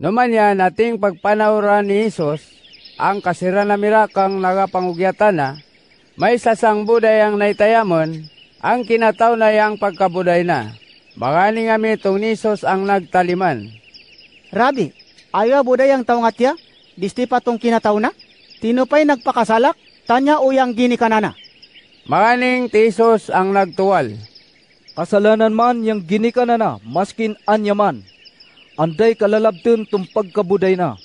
Naman yan nating pagpanawran ni Isos, ang kasira na mirakang nagapangugyatan na, may sasang buday ang naitayamon, ang kinataw na yang pagkabuday na. Magani nga mitong ni Isos ang nagtaliman. Rabi, ayaw buday ang tao atya, Disti pa tong kinataw na? Tinupay nagpakasalak, tanya uyang gini kanana. Maganing ti Isos ang nagtuwal. Kasalanan man yang gini kanana, maskin anyaman anday kalalabten tung kabuday na.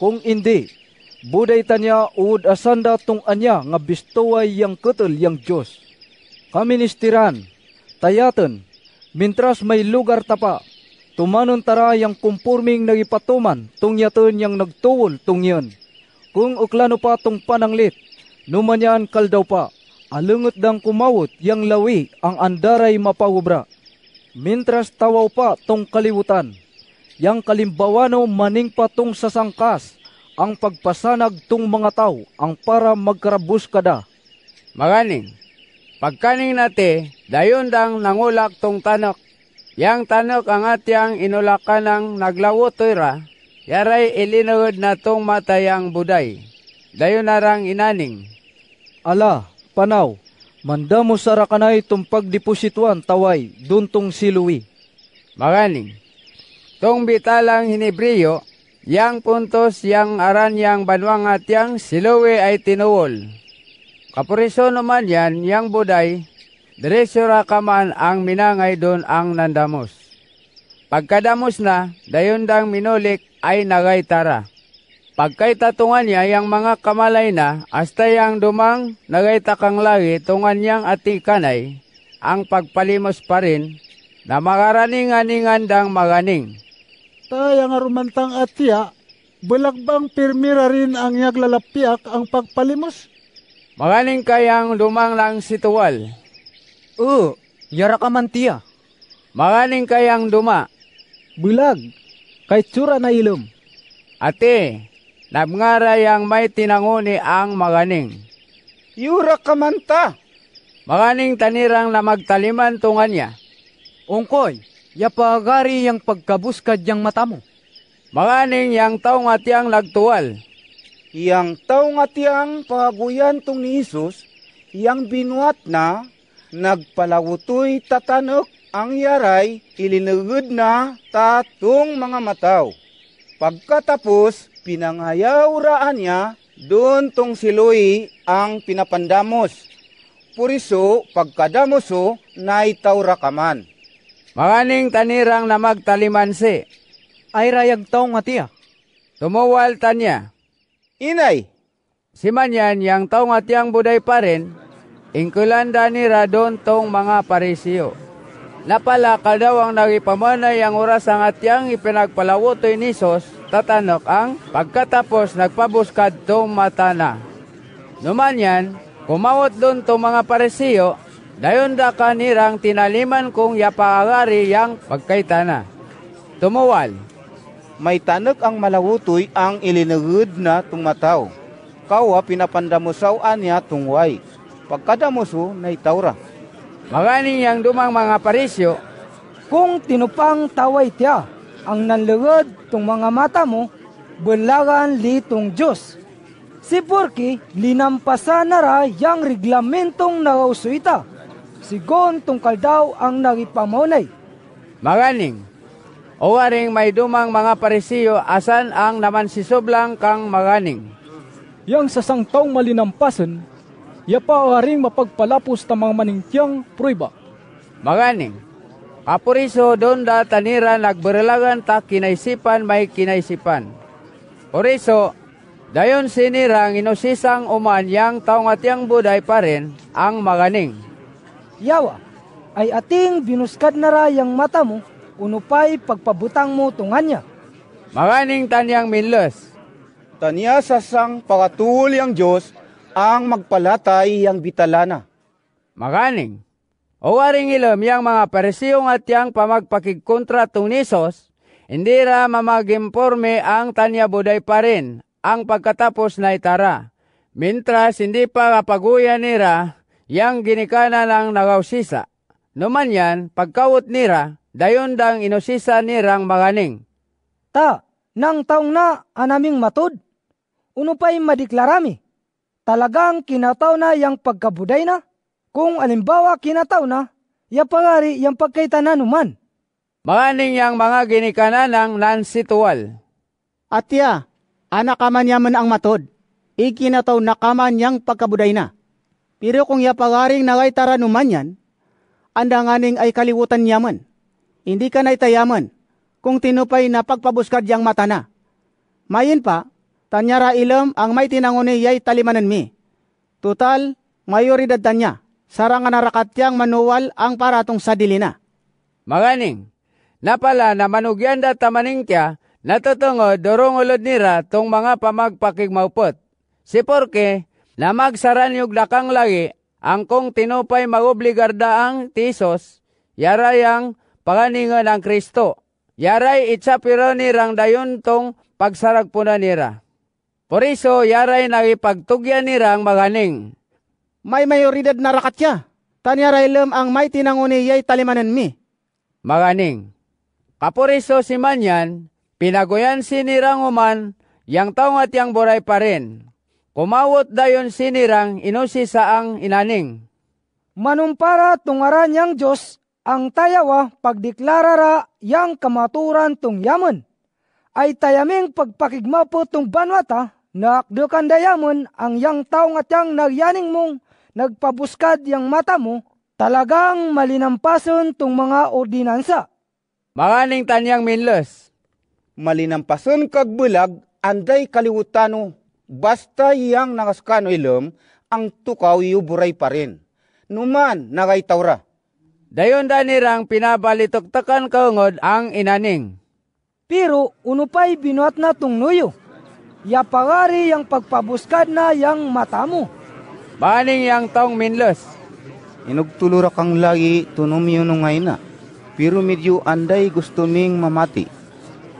Kung hindi, buday tanya uod asanda tung anya nga bistoway yang ketel yang Diyos. Kaministiran, nistiran, tayaten, mintras may lugar tapa, tumanon tara yang kumpurming nagipatuman tung yaten yang nagtuwol tung yan. Kung uklano pa tung pananglit, numanyan kaldaw pa, alungot dang kumawot yang lawi ang andaray mapawubra. Mintras tawaw pa tong kaliwutan, yang kalimbawano maning patong sa sangkas, ang pagpasanag tung mga tao ang para magkarabus kada. Maganing, pagkaning nate, dayon dang nangulak tong tanok. Yang tanok ang atyang inulakan ng naglawot ra, yaray ilinawod na tong matayang buday. Dayon narang inaning. Ala, panaw, manda mo sarakanay tumpag deposituan taway, duntong si Louie. Maganing, Tong bitalang hinebreyo, yang puntos, yang aran, yang banwang at yang silowe ay tinuol. Kapuriso naman yan, yang buday, diresura kaman ang minangay don ang nandamos. Pagkadamos na, dayon dang minulik ay nagay tara. Pagkay tatungan niya yang mga kamalay na, asta yang dumang nagay takang lagi tungan niyang ati kanay, ang pagpalimos pa rin, na magarani-nganingan dang maganing. Tayang arumantang atya, balagbang pirmira rin ang yaglalapiak ang pagpalimos. Magaling kayang lumang lang si Tuwal. Oo, uh, yara ka man tiya. Magaling kayang duma. Bulag, kay tsura na ilom. Ate, nabngara yang may tinanguni ang maganing. Yura ka man ta. Maganing tanirang na magtaliman tungan niya. Ungkoy, yapagari yang pagkabuskad yang mata mo. Manganing yang tao nga tiyang lagtual. Yang tao nga tiyang paguyan ni Isus, yang binuat na, nagpalawutoy tatanok ang yaray, ilinugod na tatong mga mataw. Pagkatapos, pinangayaw raan niya, doon tong siloy ang pinapandamos. Puriso, pagkadamoso, naitaw rakaman. Maganing tanirang na magtalimansi. Ay rayag taong nga tiya. Tumuwal tanya. Inay! Si manyan yang taong nga tiyang buday pa rin, ingkulanda ni Radon tong mga parisiyo. Napala kadaw ang nagipamanay ang oras ang atyang ipinagpalawotoy ni Sos, tatanok ang pagkatapos nagpabuskad tong matana. Numan yan, kumawot doon tong mga parisiyo Dayon da kanirang tinaliman kong yapagari yang pagkaitana. Tumawal. May tanak ang malawutoy ang ilinagod na tungmataw. Kawa pinapandamusaw anya tungway. Pagkadamuso na itawra. Magani yang dumang mga parisyo. Kung tinupang taway tiya, ang nanlugod tung mga mata mo, balagan li tong Diyos. Si Porky, linampasan na ra yang reglamentong nakausuita sigon tungkal daw ang nagipamonay. Maganing, o aring may dumang mga parisiyo asan ang naman si Soblang kang maganing. Yang sasangtong malinampasan, ya pa o mapagpalapos ta mga maningkyang pruiba. Maganing, kapuriso doon da tanira nagberelagan ta kinaisipan may kinaisipan. Oriso, dayon sinirang inusisang umanyang taong atiyang buday pa rin ang maganing yawa, ay ating binuskad na rayang mata mo, unupay pagpabutang mo tunganya. Maganing tanyang minlos. Tanya sasang pakatul ang Diyos ang magpalatay yang bitalana. Maganing. O waring ilom yang mga paresiyong at yang pamagpakigkontra tung nisos, hindi ra mamagimporme ang tanya buday pa rin ang pagkatapos na itara. Mintras hindi pa kapaguyan nira yang ginikana ng nagausisa. Numan yan, pagkawot nira, dayon dang inusisa nirang maganing. Ta, nang taong na anaming matud, uno pa'y madiklarami. Talagang kinataw na yang pagkabuday na. Kung alimbawa kinataw na, yapangari yang pagkaitana numan. Maganing yang mga ginikana ng nansitual. Atya, anak kaman yaman ang matod, ikinataw na kaman yang pagkabuday na pero kung yapagaring nagay taranuman yan, andanganing ay kaliwutan yaman. Hindi ka na itayaman, kung tinupay na pagpabuskad yang mata na. Mayin pa, tanyara ilam ang may tinanguni yay talimanan mi. Tutal, mayoridad tanya, sarangan narakat yang manuwal ang paratong sadilina. Maganing, napala na manugyan da tamaning kya, natutungo dorong ulod nira tong mga pamagpakig maupot. Si porke, na saran yung dakang lagi, angkong tinupay magobligarda ang tisos, yaray ang panganingan ng Kristo. Yaray itsa pero nirang dayon tong pagsaragpunan nira. Por iso, yaray nagipagtugyan nirang maganing. May mayoridad na rakat rakatya. Tanya ilom ang may yay talimanan mi. Maganing. Kaporiso si Manyan, pinagoyan si nirang uman, yang taong at yang boray pa rin. Kumawot dayon sinirang inusi saang inaning. Manumpara tungaran yang Diyos ang tayawa pagdeklara ra yang kamaturan tung yaman. Ay tayaming pagpakigmapo tung banwata na akdukan dayamon ang yang tao nga tiyang nagyaning mong nagpabuskad yang mata mo, talagang malinampason tung mga ordinansa. Manganing tanyang minlos. Malinampason kag bulag anday kaliwutano Basta iyang nakaskano ilom, ang tukaw yuburay pa rin. Numan nagaitaw ra. Dayon da nirang pinabalitok-takan kaungod ang inaning. Pero uno pa'y binuhat na tungnuyo. Yapagari yang pagpabuskad na yang matamu. Baning yang taong minlos. Inugtulura kang lagi tunumyo nung ngayon na. Pero medyo anday gusto ming mamati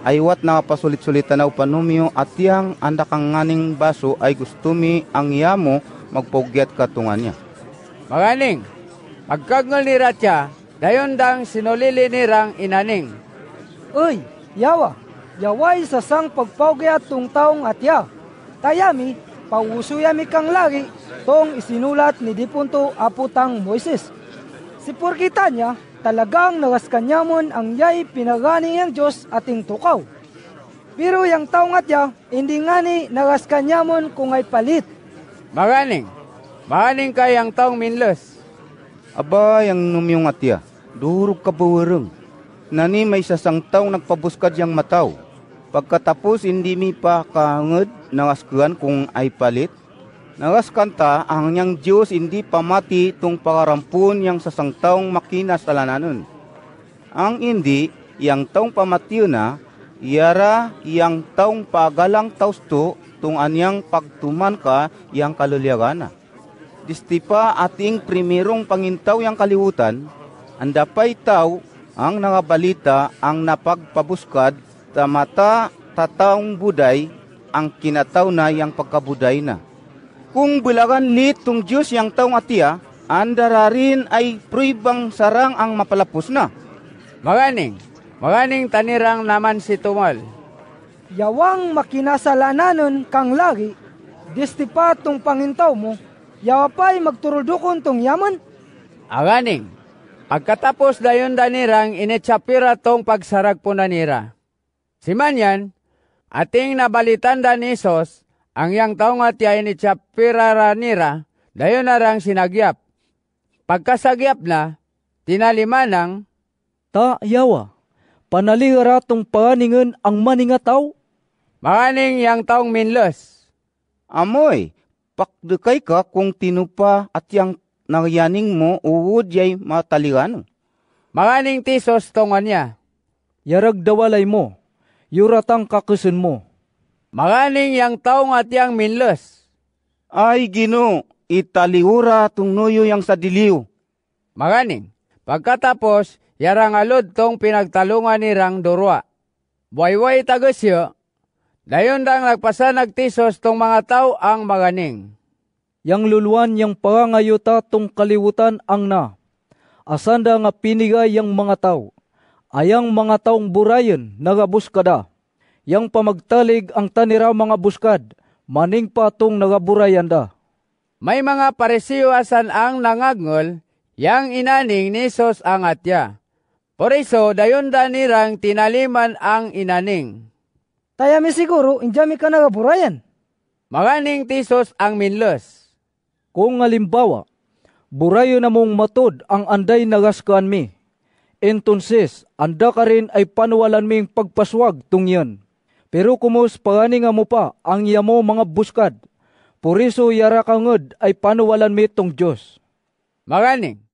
Aywat na pasulit-sulit tanaw panumyo at yang anda kang nganing baso ay gustumi ang yamo magpugyat katungan niya. Magaling, pagkagngal ni Ratya, dayon dang sinulili Rang inaning. Uy, yawa, yawa sa sang pagpawgyat tung taong atya. Tayami, pauusuyami kang lagi tong isinulat ni Dipunto Aputang Moises. Si Purkita niya, Talagang nawas ang yay pinagani ng Diyos ating tukaw. Pero yung taong atya, hindi nga ni nawas kung ay palit. Maganing, maganing kay ang taong minlos. Aba, yang numiyong atya, durog ka buwarang. Nani may sasang taong nagpabuskad yang mataw. Pagkatapos hindi mi pa kaangod nangaskuan kung ay palit, Nagas kanta, ang niyang Diyos hindi pamati tung pakarampun yang sasangtaong makinas alananon. Ang hindi, yang taong pamatiyo na, yara yang taong pagalang tausto tung anyang pagtuman ka yang kalulyagana. Distipa ating primerong pangintaw yang kaliwutan, andapay tao ang nangabalita ang napagpabuskad tamata tataong buday ang kinataw na yang pagkabuday na kung bulagan ni tung Diyos yang taong atiya, andara rin ay pruibang sarang ang mapalapos na. Maganing, maganing tanirang naman si Tumal. Yawang makinasalananon kang lagi, disti pa pangintaw mo, yawapay pa'y magturudukon tong yaman. Aganing, pagkatapos dayon danirang inechapira tong pagsarag po nanira. Simanyan, ating nabalitan danisos, ang yang tao nga ti ay ni Chapiraranira, dayon na rang sinagyap. Pagkasagyap na, nang, Ta yawa, panaliratong paningan ang maningataw? Makaning yang taong minlos. Amoy, pakdukay ka kung tinupa at yang nangyaning mo uod yay mataliran. Makaning ti sostongan niya. Yarag dawalay mo, yuratang kakusun mo Maganing yang tao nga tiyang minlos. Ay gino, italiura tung noyo yang sa diliw. Maganing, pagkatapos, yarang alod tong pinagtalungan ni Rang Durwa. Buayway tagasyo, dayon dang nagpasanag tisos tong mga tao ang maganing. Yang luluan yang pangangayuta tong kaliwutan ang na. Asanda nga pinigay yang mga tao. Ayang mga taong burayon nagabus kada yang pamagtalig ang taniraw mga buskad, maning patong nagaburayan da. May mga parisiyo asan ang nangagngol, yang inaning ni Sos ang atya. Por iso, dayon da nirang tinaliman ang inaning. Taya mi siguro, injami ka nagaburayan. Maganing tisos ang minlos. Kung halimbawa, burayo na mong matod ang anday nagaskaan mi. Entonces, anda ka rin ay panuwalan ming pagpaswag tungyan. Pero kumos pagani nga mo pa ang yamo mga buskad. Puriso yara kangod ay panuwalan mitong Diyos. Maganing,